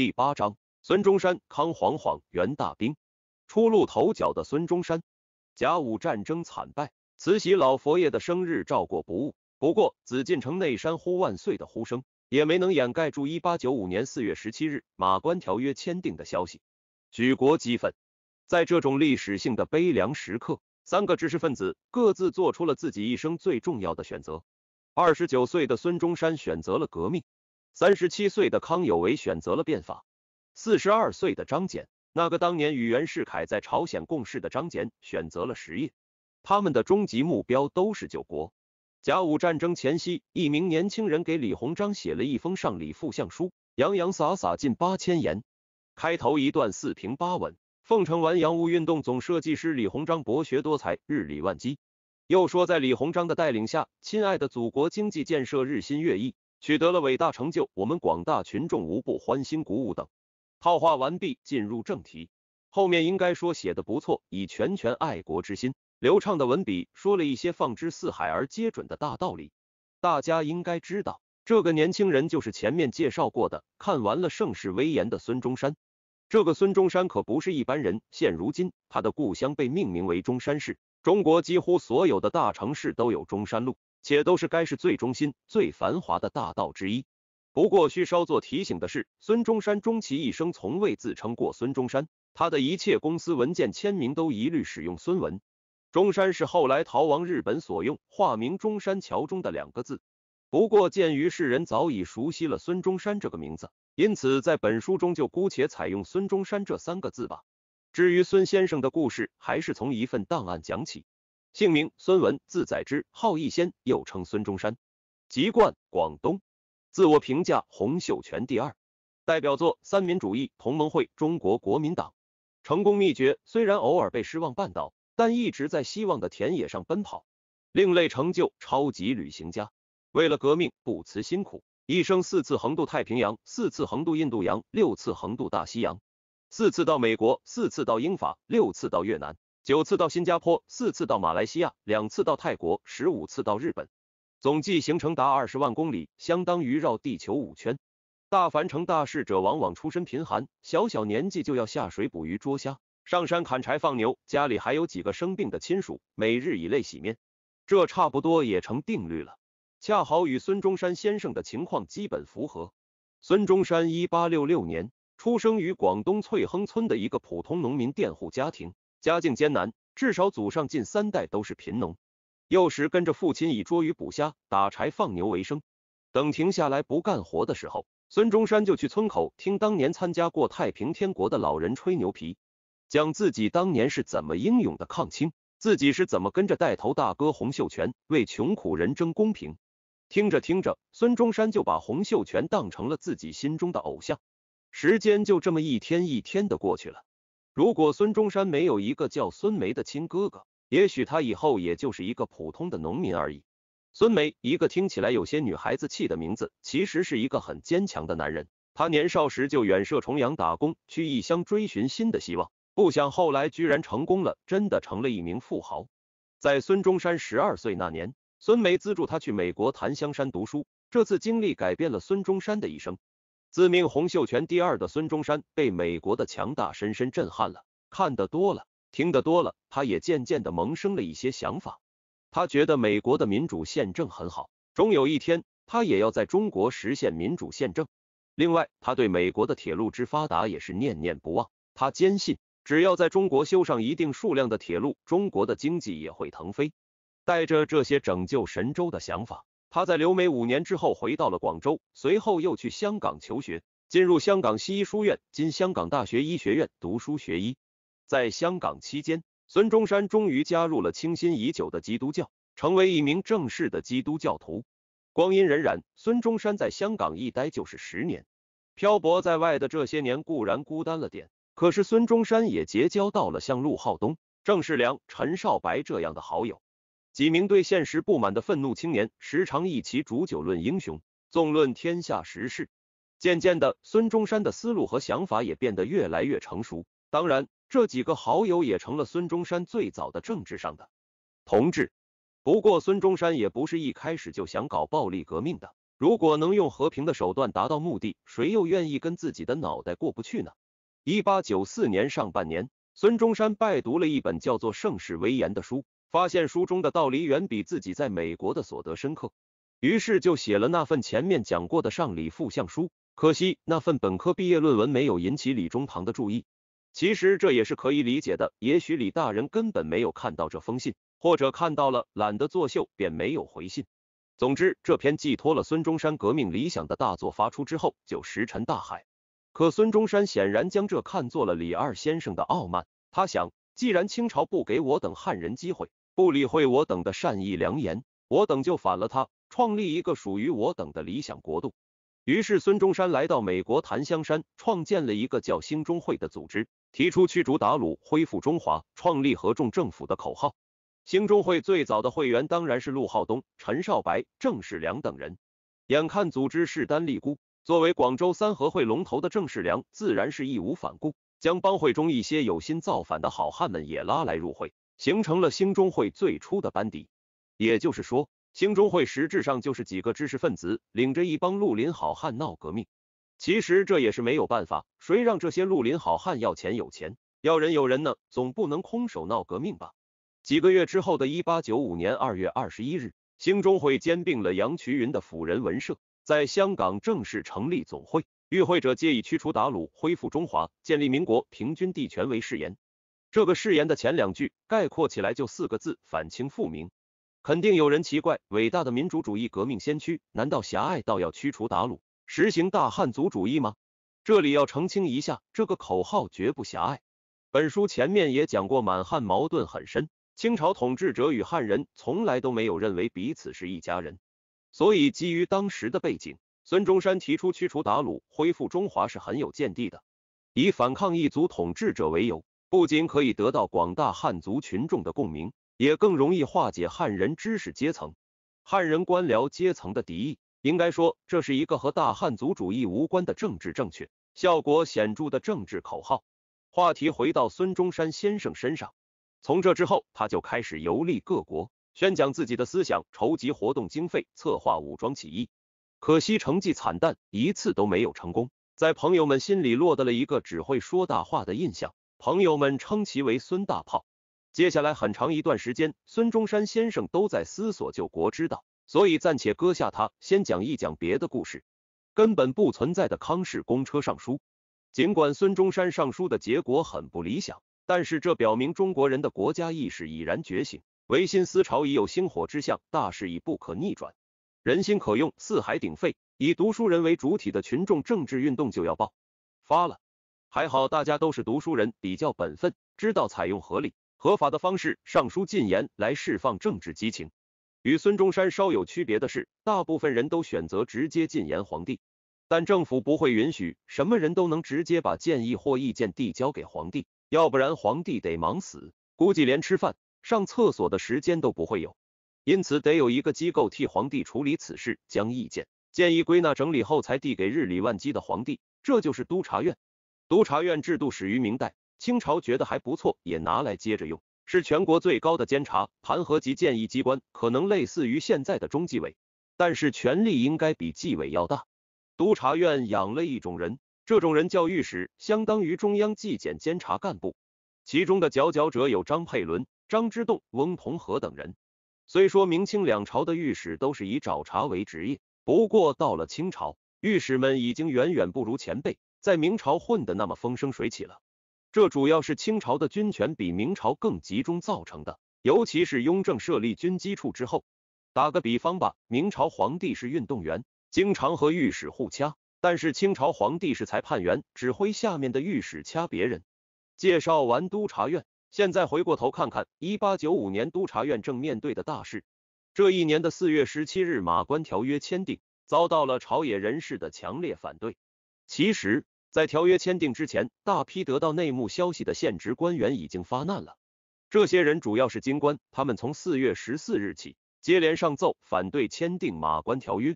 第八章孙中山、康、黄、黄、袁大兵，初露头角的孙中山，甲午战争惨败，慈禧老佛爷的生日照过不误。不过，紫禁城内山呼万岁的呼声也没能掩盖住1895年4月17日《马关条约》签订的消息，举国激愤。在这种历史性的悲凉时刻，三个知识分子各自做出了自己一生最重要的选择。二十九岁的孙中山选择了革命。三十七岁的康有为选择了变法，四十二岁的张謇，那个当年与袁世凯在朝鲜共事的张謇选择了实业。他们的终极目标都是救国。甲午战争前夕，一名年轻人给李鸿章写了一封上礼副相书，洋洋洒洒近八千言。开头一段四平八稳，奉承完洋务运动总设计师李鸿章博学多才、日理万机，又说在李鸿章的带领下，亲爱的祖国经济建设日新月异。取得了伟大成就，我们广大群众无不欢欣鼓舞等。套话完毕，进入正题。后面应该说写的不错，以拳拳爱国之心，流畅的文笔，说了一些放之四海而皆准的大道理。大家应该知道，这个年轻人就是前面介绍过的，看完了《盛世威严》的孙中山。这个孙中山可不是一般人，现如今他的故乡被命名为中山市，中国几乎所有的大城市都有中山路。且都是该市最中心、最繁华的大道之一。不过需稍作提醒的是，孙中山终其一生从未自称过孙中山，他的一切公司文件签名都一律使用孙文。中山是后来逃亡日本所用化名中山桥中的两个字。不过鉴于世人早已熟悉了孙中山这个名字，因此在本书中就姑且采用孙中山这三个字吧。至于孙先生的故事，还是从一份档案讲起。姓名：孙文，字载之，号逸仙，又称孙中山，籍贯广东，自我评价洪秀全第二，代表作《三民主义同盟会》，中国国民党，成功秘诀虽然偶尔被失望绊倒，但一直在希望的田野上奔跑。另类成就：超级旅行家，为了革命不辞辛苦，一生四次横渡太平洋，四次横渡印度洋，六次横渡大西洋，四次到美国，四次到英法，六次到越南。九次到新加坡，四次到马来西亚，两次到泰国，十五次到日本，总计行程达二十万公里，相当于绕地球五圈。大凡成大事者，往往出身贫寒，小小年纪就要下水捕鱼捉虾，上山砍柴放牛，家里还有几个生病的亲属，每日以泪洗面。这差不多也成定律了，恰好与孙中山先生的情况基本符合。孙中山一八六六年出生于广东翠亨村的一个普通农民佃户家庭。家境艰难，至少祖上近三代都是贫农。幼时跟着父亲以捉鱼捕虾、打柴放牛为生。等停下来不干活的时候，孙中山就去村口听当年参加过太平天国的老人吹牛皮，讲自己当年是怎么英勇的抗清，自己是怎么跟着带头大哥洪秀全为穷苦人争公平。听着听着，孙中山就把洪秀全当成了自己心中的偶像。时间就这么一天一天的过去了。如果孙中山没有一个叫孙梅的亲哥哥，也许他以后也就是一个普通的农民而已。孙梅，一个听起来有些女孩子气的名字，其实是一个很坚强的男人。他年少时就远涉重洋打工，去异乡追寻新的希望，不想后来居然成功了，真的成了一名富豪。在孙中山十二岁那年，孙梅资助他去美国檀香山读书，这次经历改变了孙中山的一生。自命洪秀全第二的孙中山被美国的强大深深震撼了，看得多了，听得多了，他也渐渐的萌生了一些想法。他觉得美国的民主宪政很好，终有一天他也要在中国实现民主宪政。另外，他对美国的铁路之发达也是念念不忘，他坚信只要在中国修上一定数量的铁路，中国的经济也会腾飞。带着这些拯救神州的想法。他在留美五年之后回到了广州，随后又去香港求学，进入香港西医书院、今香港大学医学院读书学医。在香港期间，孙中山终于加入了倾心已久的基督教，成为一名正式的基督教徒。光阴荏苒，孙中山在香港一待就是十年。漂泊在外的这些年固然孤单了点，可是孙中山也结交到了像陆浩东、郑世良、陈少白这样的好友。几名对现实不满的愤怒青年，时常一起煮酒论英雄，纵论天下时事。渐渐的，孙中山的思路和想法也变得越来越成熟。当然，这几个好友也成了孙中山最早的政治上的同志。不过，孙中山也不是一开始就想搞暴力革命的。如果能用和平的手段达到目的，谁又愿意跟自己的脑袋过不去呢？一八九四年上半年，孙中山拜读了一本叫做《盛世危言》的书。发现书中的道理远比自己在美国的所得深刻，于是就写了那份前面讲过的上李赋相书。可惜那份本科毕业论文没有引起李中堂的注意。其实这也是可以理解的，也许李大人根本没有看到这封信，或者看到了懒得作秀便没有回信。总之，这篇寄托了孙中山革命理想的大作发出之后就石沉大海。可孙中山显然将这看作了李二先生的傲慢。他想，既然清朝不给我等汉人机会，不理会我等的善意良言，我等就反了他，创立一个属于我等的理想国度。于是孙中山来到美国檀香山，创建了一个叫兴中会的组织，提出驱逐鞑虏、恢复中华、创立合众政府的口号。兴中会最早的会员当然是陆浩东、陈少白、郑世良等人。眼看组织势单力孤，作为广州三合会龙头的郑世良自然是义无反顾，将帮会中一些有心造反的好汉们也拉来入会。形成了兴中会最初的班底，也就是说，兴中会实质上就是几个知识分子领着一帮绿林好汉闹革命。其实这也是没有办法，谁让这些绿林好汉要钱有钱，要人有人呢？总不能空手闹革命吧？几个月之后的1895年2月21日，兴中会兼并了杨衢云的辅仁文社，在香港正式成立总会，与会者皆以驱除鞑虏、恢复中华、建立民国、平均地权为誓言。这个誓言的前两句概括起来就四个字：反清复明。肯定有人奇怪，伟大的民主主义革命先驱难道狭隘到要驱除鞑虏，实行大汉族主义吗？这里要澄清一下，这个口号绝不狭隘。本书前面也讲过，满汉矛盾很深，清朝统治者与汉人从来都没有认为彼此是一家人。所以，基于当时的背景，孙中山提出驱除鞑虏，恢复中华是很有见地的。以反抗异族统治者为由。不仅可以得到广大汉族群众的共鸣，也更容易化解汉人知识阶层、汉人官僚阶层的敌意。应该说，这是一个和大汉族主义无关的政治正确，效果显著的政治口号。话题回到孙中山先生身上，从这之后，他就开始游历各国，宣讲自己的思想，筹集活动经费，策划武装起义。可惜成绩惨淡，一次都没有成功，在朋友们心里落得了一个只会说大话的印象。朋友们称其为孙大炮。接下来很长一段时间，孙中山先生都在思索救国之道，所以暂且搁下他，先讲一讲别的故事。根本不存在的康氏公车上书。尽管孙中山上书的结果很不理想，但是这表明中国人的国家意识已然觉醒，维新思潮已有星火之象，大势已不可逆转，人心可用，四海鼎沸，以读书人为主体的群众政治运动就要爆发了。还好，大家都是读书人，比较本分，知道采用合理、合法的方式上书进言来释放政治激情。与孙中山稍有区别的，是大部分人都选择直接进言皇帝，但政府不会允许什么人都能直接把建议或意见递交给皇帝，要不然皇帝得忙死，估计连吃饭、上厕所的时间都不会有。因此，得有一个机构替皇帝处理此事，将意见、建议归纳整理后才递给日理万机的皇帝。这就是督察院。督察院制度始于明代，清朝觉得还不错，也拿来接着用，是全国最高的监察、盘劾及建议机关，可能类似于现在的中纪委，但是权力应该比纪委要大。督察院养了一种人，这种人叫御史，相当于中央纪检监察干部，其中的佼佼者有张佩伦、张之洞、翁同和等人。虽说明清两朝的御史都是以找茬为职业，不过到了清朝，御史们已经远远不如前辈。在明朝混得那么风生水起了，这主要是清朝的军权比明朝更集中造成的。尤其是雍正设立军机处之后，打个比方吧，明朝皇帝是运动员，经常和御史互掐；但是清朝皇帝是裁判员，指挥下面的御史掐别人。介绍完督察院，现在回过头看看一八九五年督察院正面对的大事。这一年的四月十七日，马关条约签订，遭到了朝野人士的强烈反对。其实，在条约签订之前，大批得到内幕消息的现职官员已经发难了。这些人主要是京官，他们从四月十四日起接连上奏反对签订《马关条约》，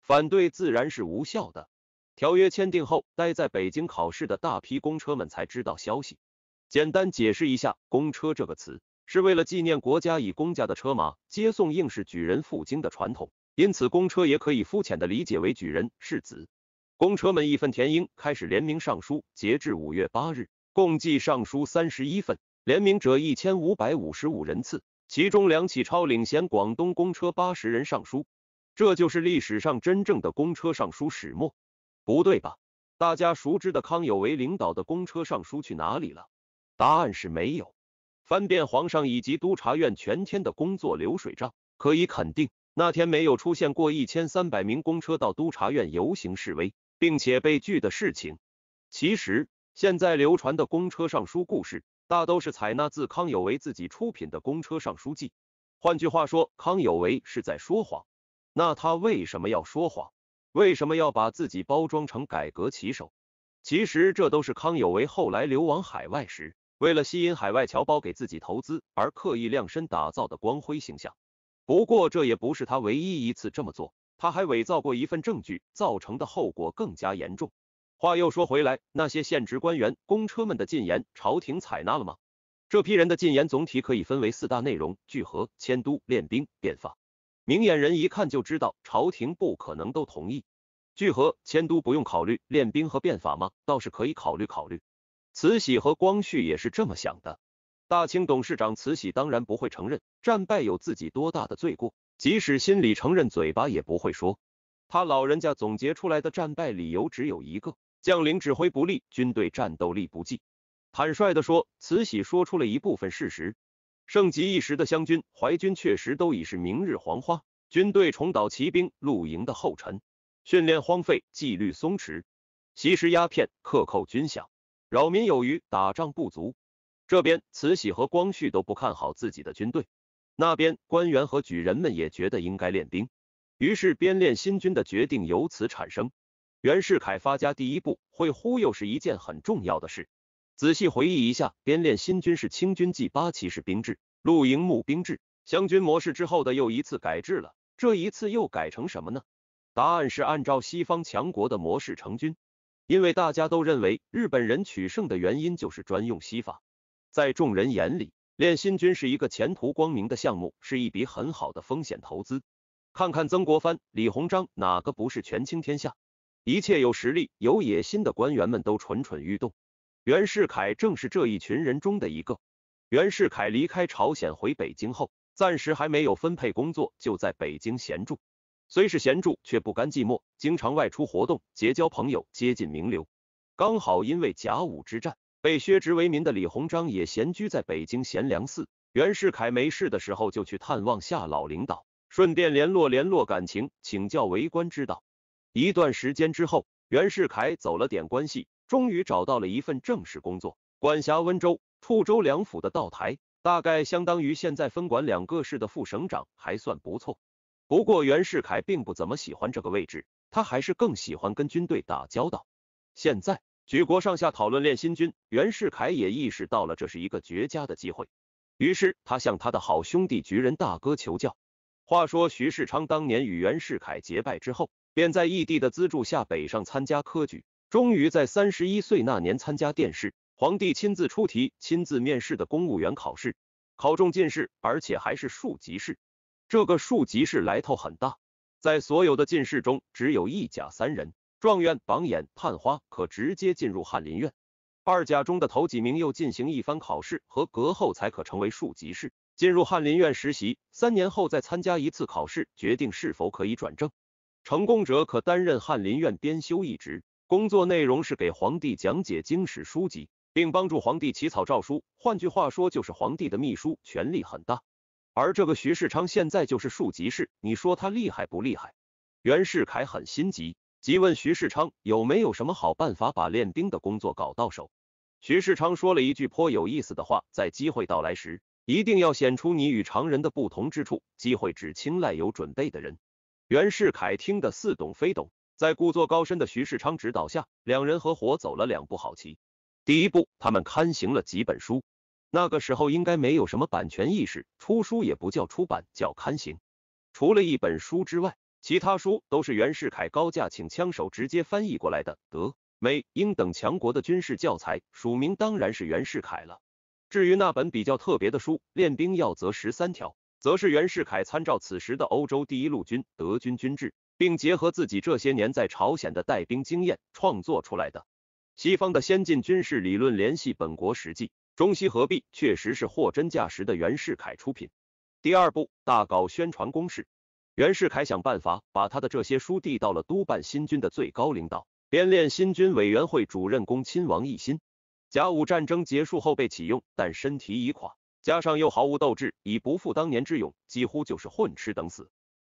反对自然是无效的。条约签订后，待在北京考试的大批公车们才知道消息。简单解释一下，“公车”这个词是为了纪念国家以公家的车马接送应试举人赴京的传统，因此“公车”也可以肤浅的理解为举人、世子。公车们义愤填膺，开始联名上书。截至五月八日，共计上书三十一份，联名者一千五百五十五人次，其中梁启超领衔广东公车八十人上书。这就是历史上真正的公车上书始末。不对吧？大家熟知的康有为领导的公车上书去哪里了？答案是没有。翻遍皇上以及督察院全天的工作流水账，可以肯定那天没有出现过一千三百名公车到督察院游行示威。并且被拒的事情，其实现在流传的公车上书故事，大都是采纳自康有为自己出品的《公车上书记》。换句话说，康有为是在说谎。那他为什么要说谎？为什么要把自己包装成改革旗手？其实这都是康有为后来流亡海外时，为了吸引海外侨胞给自己投资而刻意量身打造的光辉形象。不过这也不是他唯一一次这么做。他还伪造过一份证据，造成的后果更加严重。话又说回来，那些现职官员、公车们的进言，朝廷采纳了吗？这批人的进言总体可以分为四大内容：聚合、迁都、练兵、变法。明眼人一看就知道，朝廷不可能都同意。聚合、迁都不用考虑，练兵和变法吗？倒是可以考虑考虑。慈禧和光绪也是这么想的。大清董事长慈禧当然不会承认战败有自己多大的罪过。即使心里承认，嘴巴也不会说。他老人家总结出来的战败理由只有一个：将领指挥不力，军队战斗力不济。坦率的说，慈禧说出了一部分事实。盛极一时的湘军、淮军确实都已是明日黄花，军队重蹈骑兵、露营的后尘，训练荒废，纪律松弛，吸食鸦片，克扣军饷，扰民有余，打仗不足。这边慈禧和光绪都不看好自己的军队。那边官员和举人们也觉得应该练兵，于是编练新军的决定由此产生。袁世凯发家第一步，会忽悠是一件很重要的事。仔细回忆一下，编练新军是清军继八旗士兵制、露营募兵制、湘军模式之后的又一次改制了。这一次又改成什么呢？答案是按照西方强国的模式成军，因为大家都认为日本人取胜的原因就是专用西法，在众人眼里。练新军是一个前途光明的项目，是一笔很好的风险投资。看看曾国藩、李鸿章哪个不是权倾天下？一切有实力、有野心的官员们都蠢蠢欲动。袁世凯正是这一群人中的一个。袁世凯离开朝鲜回北京后，暂时还没有分配工作，就在北京闲住。虽是闲住，却不甘寂寞，经常外出活动，结交朋友，接近名流。刚好因为甲午之战。被削职为民的李鸿章也闲居在北京贤良寺。袁世凯没事的时候就去探望下老领导，顺便联络联络感情，请教为官之道。一段时间之后，袁世凯走了点关系，终于找到了一份正式工作，管辖温州、处州两府的道台，大概相当于现在分管两个市的副省长，还算不错。不过袁世凯并不怎么喜欢这个位置，他还是更喜欢跟军队打交道。现在。举国上下讨论练新军，袁世凯也意识到了这是一个绝佳的机会，于是他向他的好兄弟菊人大哥求教。话说徐世昌当年与袁世凯结拜之后，便在义弟的资助下北上参加科举，终于在三十一岁那年参加殿试，皇帝亲自出题、亲自面试的公务员考试，考中进士，而且还是庶吉士。这个庶吉士来头很大，在所有的进士中只有一甲三人。状元、榜眼、探花可直接进入翰林院，二甲中的头几名又进行一番考试，合格后才可成为庶吉士，进入翰林院实习，三年后再参加一次考试，决定是否可以转正。成功者可担任翰林院编修一职，工作内容是给皇帝讲解经史书籍，并帮助皇帝起草诏书。换句话说，就是皇帝的秘书，权力很大。而这个徐世昌现在就是庶吉士，你说他厉害不厉害？袁世凯很心急。即问徐世昌有没有什么好办法把练兵的工作搞到手？徐世昌说了一句颇有意思的话：在机会到来时，一定要显出你与常人的不同之处。机会只青睐有准备的人。袁世凯听得似懂非懂，在故作高深的徐世昌指导下，两人合伙走了两步好棋。第一步，他们刊行了几本书。那个时候应该没有什么版权意识，出书也不叫出版，叫刊行。除了一本书之外，其他书都是袁世凯高价请枪手直接翻译过来的，德、美、英等强国的军事教材署名当然是袁世凯了。至于那本比较特别的书《练兵要则十三条》，则是袁世凯参照此时的欧洲第一陆军德军军制，并结合自己这些年在朝鲜的带兵经验创作出来的。西方的先进军事理论联系本国实际，中西合璧，确实是货真价实的袁世凯出品。第二步，大搞宣传攻势。袁世凯想办法把他的这些书递到了督办新军的最高领导编练新军委员会主任公亲王奕心。甲午战争结束后被启用，但身体已垮，加上又毫无斗志，已不复当年之勇，几乎就是混吃等死。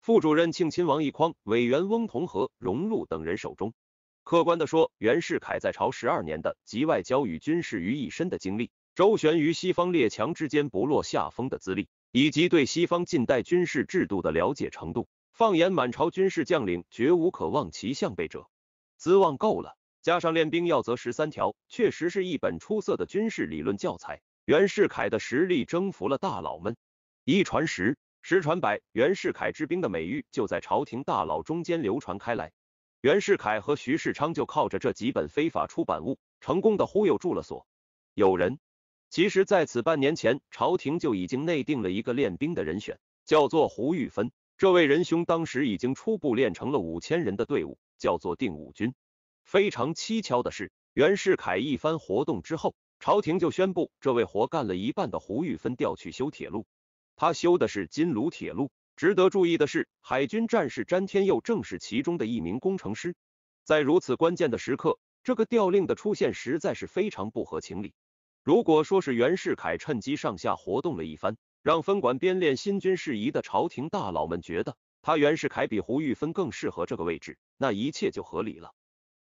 副主任庆亲王奕匡、委员翁同龢、荣禄等人手中。客观地说，袁世凯在朝十二年的集外交与军事于一身的经历，周旋于西方列强之间不落下风的资历。以及对西方近代军事制度的了解程度，放眼满朝军事将领，绝无可望其项背者。资望够了，加上《练兵要则》十三条，确实是一本出色的军事理论教材。袁世凯的实力征服了大佬们，一传十，十传百，袁世凯之兵的美誉就在朝廷大佬中间流传开来。袁世凯和徐世昌就靠着这几本非法出版物，成功的忽悠住了所有人。其实，在此半年前，朝廷就已经内定了一个练兵的人选，叫做胡玉芬。这位仁兄当时已经初步练成了五千人的队伍，叫做定武军。非常蹊跷的是，袁世凯一番活动之后，朝廷就宣布这位活干了一半的胡玉芬调去修铁路。他修的是金卢铁路。值得注意的是，海军战士詹天佑正是其中的一名工程师。在如此关键的时刻，这个调令的出现实在是非常不合情理。如果说是袁世凯趁机上下活动了一番，让分管编练新军事宜的朝廷大佬们觉得他袁世凯比胡玉芬更适合这个位置，那一切就合理了。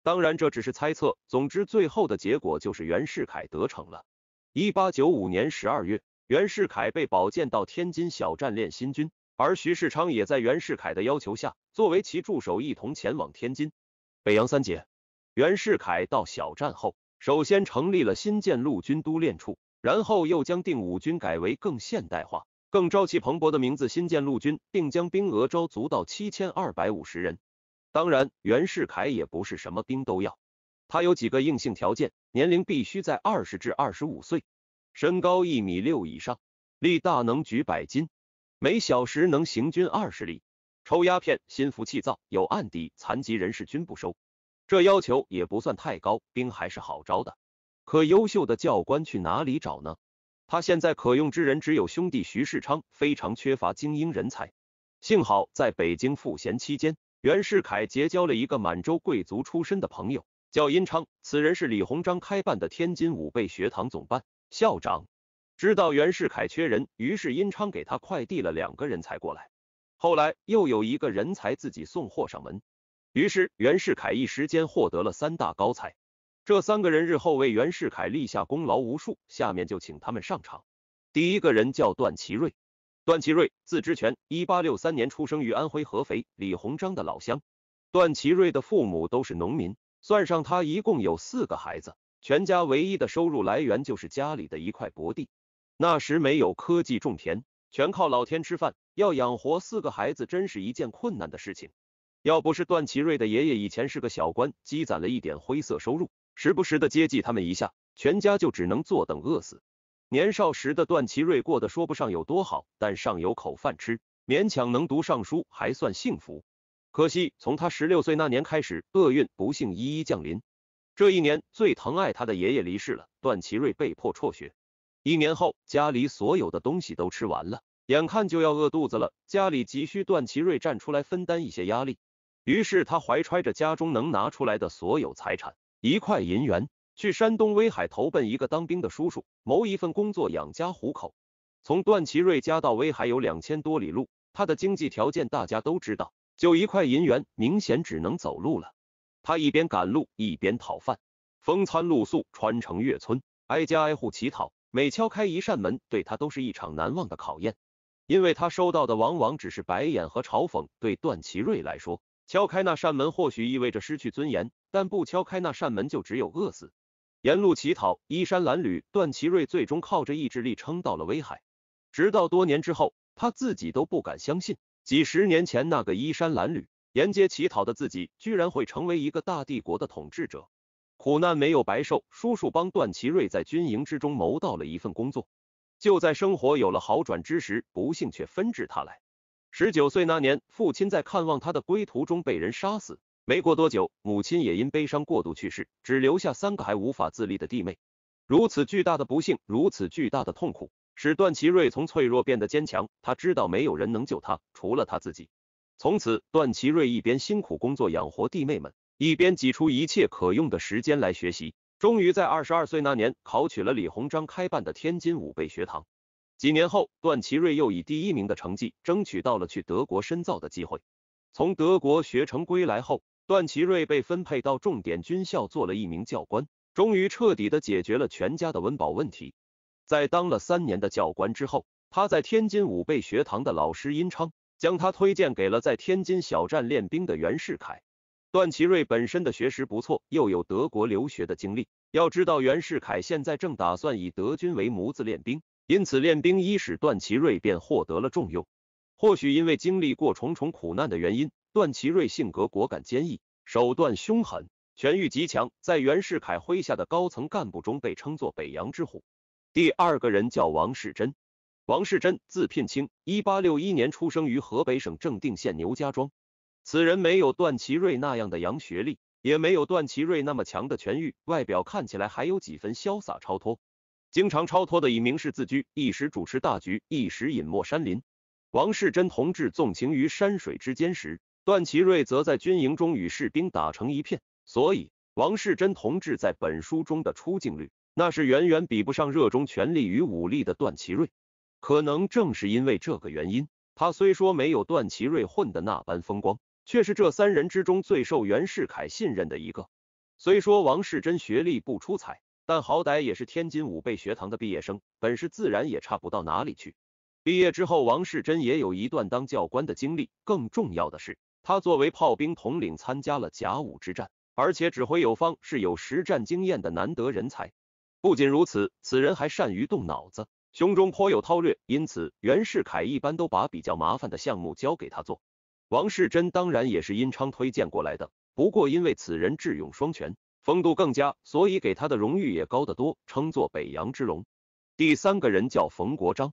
当然这只是猜测。总之，最后的结果就是袁世凯得逞了。一八九五年十二月，袁世凯被保荐到天津小站练新军，而徐世昌也在袁世凯的要求下，作为其助手一同前往天津。北洋三杰，袁世凯到小站后。首先成立了新建陆军督练处，然后又将定武军改为更现代化、更朝气蓬勃的名字——新建陆军，并将兵额招足到七千二百五十人。当然，袁世凯也不是什么兵都要，他有几个硬性条件：年龄必须在二十至二十五岁，身高一米六以上，力大能举百斤，每小时能行军二十里，抽鸦片、心浮气躁、有案底、残疾人士均不收。这要求也不算太高，兵还是好招的，可优秀的教官去哪里找呢？他现在可用之人只有兄弟徐世昌，非常缺乏精英人才。幸好在北京赋闲期间，袁世凯结交了一个满洲贵族出身的朋友，叫殷昌，此人是李鸿章开办的天津武备学堂总办校长。知道袁世凯缺人，于是殷昌给他快递了两个人才过来，后来又有一个人才自己送货上门。于是袁世凯一时间获得了三大高才，这三个人日后为袁世凯立下功劳无数。下面就请他们上场。第一个人叫段祺瑞，段祺瑞字知泉，一八六三年出生于安徽合肥，李鸿章的老乡。段祺瑞的父母都是农民，算上他一共有四个孩子，全家唯一的收入来源就是家里的一块薄地。那时没有科技种田，全靠老天吃饭，要养活四个孩子真是一件困难的事情。要不是段祺瑞的爷爷以前是个小官，积攒了一点灰色收入，时不时的接济他们一下，全家就只能坐等饿死。年少时的段祺瑞过得说不上有多好，但尚有口饭吃，勉强能读上书，还算幸福。可惜从他十六岁那年开始，厄运不幸一一降临。这一年最疼爱他的爷爷离世了，段祺瑞被迫辍学。一年后，家里所有的东西都吃完了，眼看就要饿肚子了，家里急需段祺瑞站出来分担一些压力。于是他怀揣着家中能拿出来的所有财产，一块银元，去山东威海投奔一个当兵的叔叔，谋一份工作养家糊口。从段祺瑞家到威海有两千多里路，他的经济条件大家都知道，就一块银元，明显只能走路了。他一边赶路一边讨饭，风餐露宿，穿城越村，挨家挨户乞讨。每敲开一扇门，对他都是一场难忘的考验，因为他收到的往往只是白眼和嘲讽。对段祺瑞来说，敲开那扇门，或许意味着失去尊严，但不敲开那扇门，就只有饿死。沿路乞讨，衣衫褴褛，段祺瑞最终靠着意志力撑到了威海。直到多年之后，他自己都不敢相信，几十年前那个衣衫褴褛、沿街乞讨的自己，居然会成为一个大帝国的统治者。苦难没有白受，叔叔帮段祺瑞在军营之中谋到了一份工作。就在生活有了好转之时，不幸却纷至沓来。十九岁那年，父亲在看望他的归途中被人杀死。没过多久，母亲也因悲伤过度去世，只留下三个还无法自立的弟妹。如此巨大的不幸，如此巨大的痛苦，使段祺瑞从脆弱变得坚强。他知道没有人能救他，除了他自己。从此，段祺瑞一边辛苦工作养活弟妹们，一边挤出一切可用的时间来学习。终于在二十二岁那年，考取了李鸿章开办的天津武备学堂。几年后，段祺瑞又以第一名的成绩争取到了去德国深造的机会。从德国学成归来后，段祺瑞被分配到重点军校做了一名教官，终于彻底的解决了全家的温饱问题。在当了三年的教官之后，他在天津武备学堂的老师殷昌将他推荐给了在天津小站练兵的袁世凯。段祺瑞本身的学识不错，又有德国留学的经历。要知道，袁世凯现在正打算以德军为模子练兵。因此，练兵伊始，段祺瑞便获得了重用。或许因为经历过重重苦难的原因，段祺瑞性格果敢坚毅，手段凶狠，权欲极强，在袁世凯麾下的高层干部中被称作“北洋之虎”。第二个人叫王士贞，王士贞字聘清，一八六一年出生于河北省正定县牛家庄。此人没有段祺瑞那样的洋学历，也没有段祺瑞那么强的权欲，外表看起来还有几分潇洒超脱。经常超脱的以名士自居，一时主持大局，一时隐没山林。王世贞同志纵情于山水之间时，段祺瑞则在军营中与士兵打成一片。所以，王世贞同志在本书中的出镜率，那是远远比不上热衷权力与武力的段祺瑞。可能正是因为这个原因，他虽说没有段祺瑞混的那般风光，却是这三人之中最受袁世凯信任的一个。虽说王世贞学历不出彩。但好歹也是天津武备学堂的毕业生，本事自然也差不到哪里去。毕业之后，王世贞也有一段当教官的经历。更重要的是，他作为炮兵统领参加了甲午之战，而且指挥有方，是有实战经验的难得人才。不仅如此，此人还善于动脑子，胸中颇有韬略，因此袁世凯一般都把比较麻烦的项目交给他做。王世贞当然也是殷昌推荐过来的，不过因为此人智勇双全。风度更佳，所以给他的荣誉也高得多，称作北洋之龙。第三个人叫冯国璋，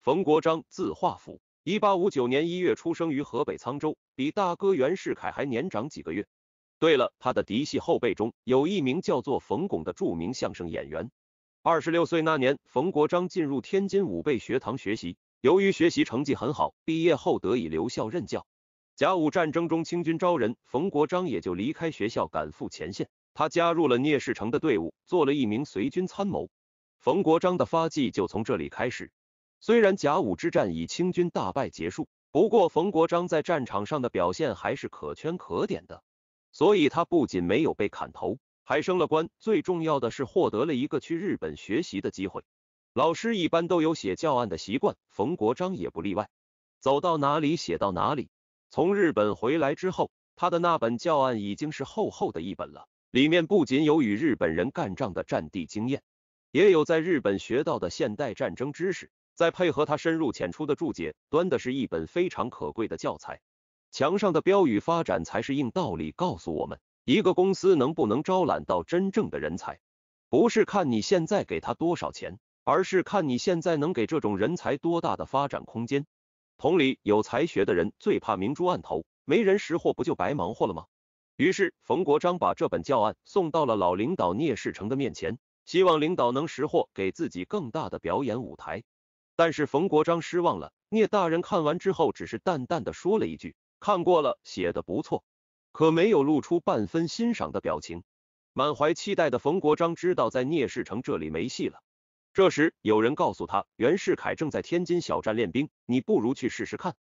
冯国璋字化甫，一八五九年一月出生于河北沧州，比大哥袁世凯还年长几个月。对了，他的嫡系后辈中有一名叫做冯巩的著名相声演员。二十六岁那年，冯国璋进入天津武备学堂学习，由于学习成绩很好，毕业后得以留校任教。甲午战争中，清军招人，冯国璋也就离开学校，赶赴前线。他加入了聂士成的队伍，做了一名随军参谋。冯国璋的发迹就从这里开始。虽然甲午之战以清军大败结束，不过冯国璋在战场上的表现还是可圈可点的。所以，他不仅没有被砍头，还升了官。最重要的是，获得了一个去日本学习的机会。老师一般都有写教案的习惯，冯国璋也不例外。走到哪里写到哪里。从日本回来之后，他的那本教案已经是厚厚的一本了。里面不仅有与日本人干仗的战地经验，也有在日本学到的现代战争知识，再配合他深入浅出的注解，端的是一本非常可贵的教材。墙上的标语“发展才是硬道理”告诉我们，一个公司能不能招揽到真正的人才，不是看你现在给他多少钱，而是看你现在能给这种人才多大的发展空间。同理，有才学的人最怕明珠暗投，没人识货，不就白忙活了吗？于是，冯国璋把这本教案送到了老领导聂士成的面前，希望领导能识货，给自己更大的表演舞台。但是，冯国璋失望了。聂大人看完之后，只是淡淡的说了一句：“看过了，写的不错，可没有露出半分欣赏的表情。”满怀期待的冯国璋知道，在聂士成这里没戏了。这时，有人告诉他，袁世凯正在天津小站练兵，你不如去试试看。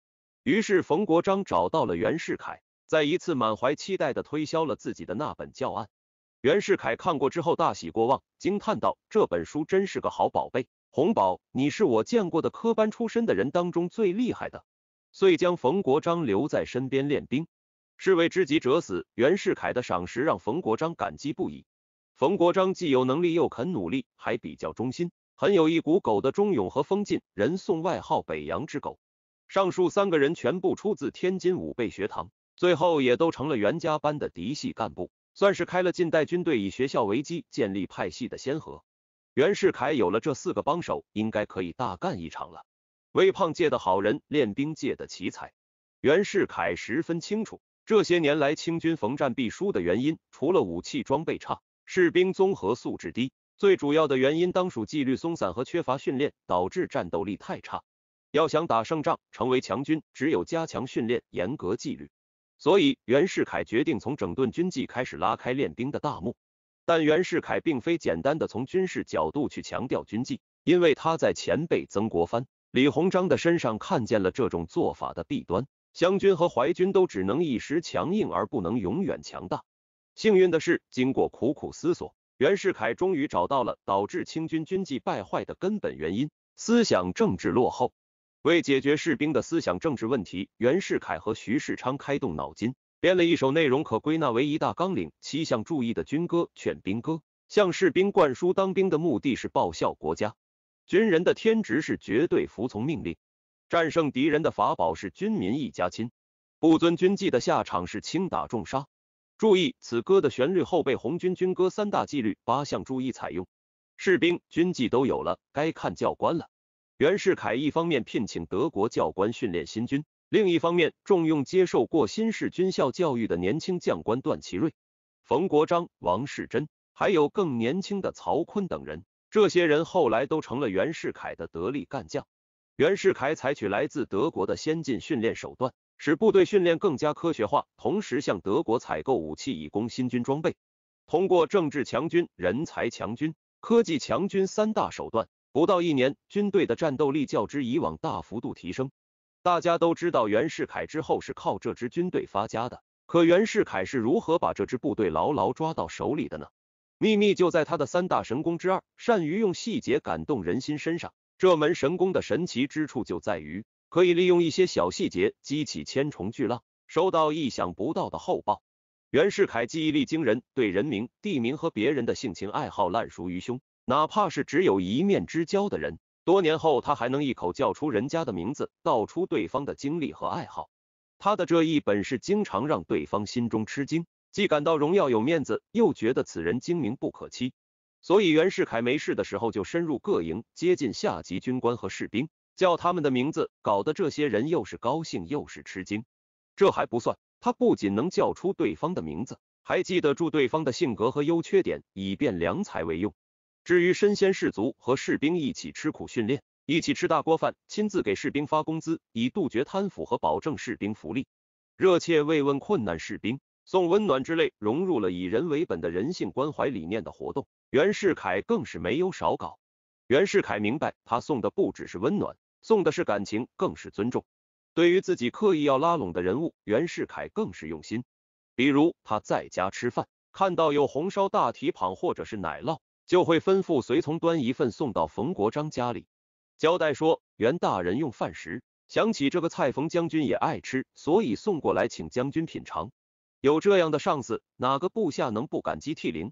于是，冯国璋找到了袁世凯。在一次满怀期待的推销了自己的那本教案，袁世凯看过之后大喜过望，惊叹道：“这本书真是个好宝贝，洪宝，你是我见过的科班出身的人当中最厉害的。”遂将冯国璋留在身边练兵，士为知己者死。袁世凯的赏识让冯国璋感激不已。冯国璋既有能力又肯努力，还比较忠心，很有一股狗的忠勇和风劲，人送外号“北洋之狗”。上述三个人全部出自天津武备学堂。最后也都成了袁家班的嫡系干部，算是开了近代军队以学校为基建立派系的先河。袁世凯有了这四个帮手，应该可以大干一场了。微胖界的好人，练兵界的奇才。袁世凯十分清楚，这些年来清军逢战必输的原因，除了武器装备差、士兵综合素质低，最主要的原因当属纪律松散和缺乏训练，导致战斗力太差。要想打胜仗，成为强军，只有加强训练，严格纪律。所以，袁世凯决定从整顿军纪开始拉开练兵的大幕。但袁世凯并非简单的从军事角度去强调军纪，因为他在前辈曾国藩、李鸿章的身上看见了这种做法的弊端。湘军和淮军都只能一时强硬而不能永远强大。幸运的是，经过苦苦思索，袁世凯终于找到了导致清军军纪败坏的根本原因：思想政治落后。为解决士兵的思想政治问题，袁世凯和徐世昌开动脑筋，编了一首内容可归纳为一大纲领、七项注意的军歌《劝兵歌》，向士兵灌输当兵的目的是报效国家，军人的天职是绝对服从命令，战胜敌人的法宝是军民一家亲，不遵军纪的下场是轻打重杀。注意，此歌的旋律后被红军军歌《三大纪律八项注意》采用。士兵军纪都有了，该看教官了。袁世凯一方面聘请德国教官训练新军，另一方面重用接受过新式军校教育的年轻将官段祺瑞、冯国璋、王士珍，还有更年轻的曹锟等人。这些人后来都成了袁世凯的得力干将。袁世凯采取来自德国的先进训练手段，使部队训练更加科学化，同时向德国采购武器以供新军装备。通过政治强军、人才强军、科技强军三大手段。不到一年，军队的战斗力较之以往大幅度提升。大家都知道袁世凯之后是靠这支军队发家的，可袁世凯是如何把这支部队牢牢抓到手里的呢？秘密就在他的三大神功之二——善于用细节感动人心身上。这门神功的神奇之处就在于，可以利用一些小细节激起千重巨浪，收到意想不到的厚报。袁世凯记忆力惊人，对人名、地名和别人的性情爱好烂熟于胸。哪怕是只有一面之交的人，多年后他还能一口叫出人家的名字，道出对方的经历和爱好。他的这一本事经常让对方心中吃惊，既感到荣耀有面子，又觉得此人精明不可欺。所以袁世凯没事的时候就深入各营，接近下级军官和士兵，叫他们的名字，搞得这些人又是高兴又是吃惊。这还不算，他不仅能叫出对方的名字，还记得住对方的性格和优缺点，以便量才为用。至于身先士卒，和士兵一起吃苦训练，一起吃大锅饭，亲自给士兵发工资，以杜绝贪腐和保证士兵福利；热切慰问困难士兵，送温暖之类，融入了以人为本的人性关怀理念的活动，袁世凯更是没有少搞。袁世凯明白，他送的不只是温暖，送的是感情，更是尊重。对于自己刻意要拉拢的人物，袁世凯更是用心。比如他在家吃饭，看到有红烧大蹄膀或者是奶酪。就会吩咐随从端一份送到冯国璋家里，交代说：“袁大人用饭时想起这个菜，冯将军也爱吃，所以送过来请将军品尝。”有这样的上司，哪个部下能不感激涕零？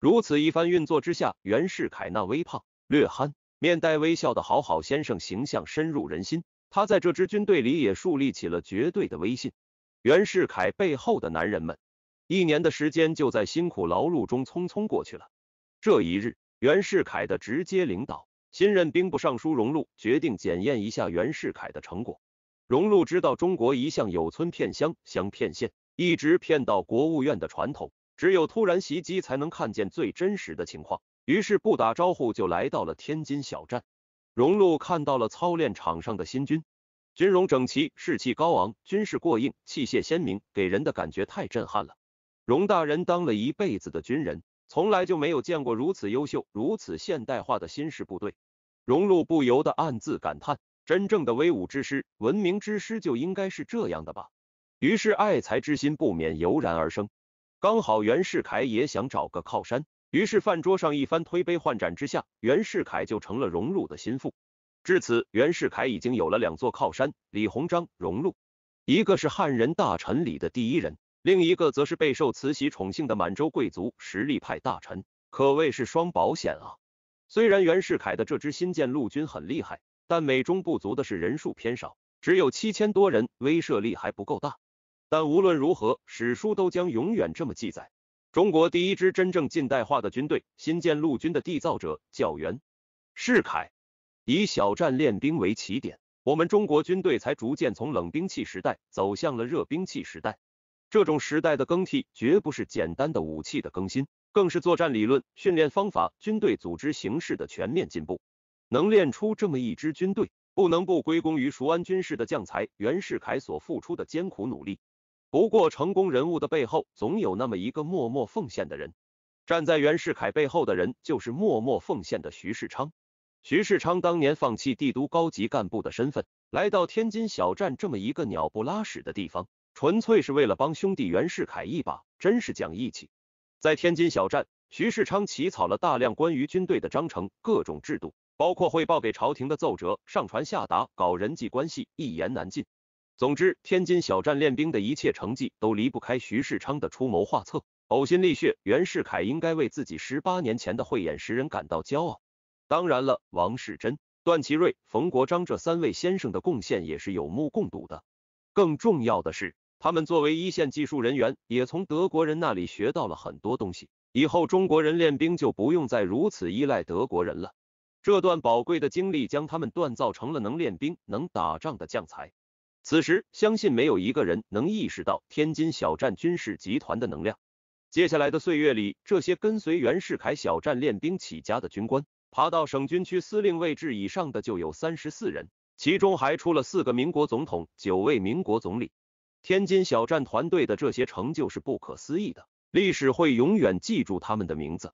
如此一番运作之下，袁世凯那微胖、略憨、面带微笑的好好先生形象深入人心。他在这支军队里也树立起了绝对的威信。袁世凯背后的男人们，一年的时间就在辛苦劳碌中匆匆过去了。这一日，袁世凯的直接领导、新任兵部尚书荣禄决定检验一下袁世凯的成果。荣禄知道中国一向有村骗乡、乡骗县，一直骗到国务院的传统，只有突然袭击才能看见最真实的情况。于是不打招呼就来到了天津小站。荣禄看到了操练场上的新军，军容整齐，士气高昂，军事过硬，器械鲜明，给人的感觉太震撼了。荣大人当了一辈子的军人。从来就没有见过如此优秀、如此现代化的新式部队，荣禄不由得暗自感叹：真正的威武之师、文明之师就应该是这样的吧。于是爱才之心不免油然而生。刚好袁世凯也想找个靠山，于是饭桌上一番推杯换盏之下，袁世凯就成了荣禄的心腹。至此，袁世凯已经有了两座靠山：李鸿章、荣禄，一个是汉人大臣里的第一人。另一个则是备受慈禧宠幸的满洲贵族、实力派大臣，可谓是双保险啊。虽然袁世凯的这支新建陆军很厉害，但美中不足的是人数偏少，只有七千多人，威慑力还不够大。但无论如何，史书都将永远这么记载：中国第一支真正近代化的军队——新建陆军的缔造者叫袁世凯。以小战练兵为起点，我们中国军队才逐渐从冷兵器时代走向了热兵器时代。这种时代的更替绝不是简单的武器的更新，更是作战理论、训练方法、军队组织形式的全面进步。能练出这么一支军队，不能不归功于熟谙军事的将才袁世凯所付出的艰苦努力。不过，成功人物的背后总有那么一个默默奉献的人。站在袁世凯背后的人就是默默奉献的徐世昌。徐世昌当年放弃帝都高级干部的身份，来到天津小站这么一个鸟不拉屎的地方。纯粹是为了帮兄弟袁世凯一把，真是讲义气。在天津小站，徐世昌起草了大量关于军队的章程、各种制度，包括汇报给朝廷的奏折、上传下达、搞人际关系，一言难尽。总之，天津小站练兵的一切成绩都离不开徐世昌的出谋划策、呕心沥血。袁世凯应该为自己十八年前的慧眼识人感到骄傲。当然了，王士贞、段祺瑞、冯国璋这三位先生的贡献也是有目共睹的。更重要的是。他们作为一线技术人员，也从德国人那里学到了很多东西。以后中国人练兵就不用再如此依赖德国人了。这段宝贵的经历将他们锻造成了能练兵、能打仗的将才。此时，相信没有一个人能意识到天津小站军事集团的能量。接下来的岁月里，这些跟随袁世凯小站练兵起家的军官，爬到省军区司令位置以上的就有三十四人，其中还出了四个民国总统、九位民国总理。天津小站团队的这些成就是不可思议的，历史会永远记住他们的名字。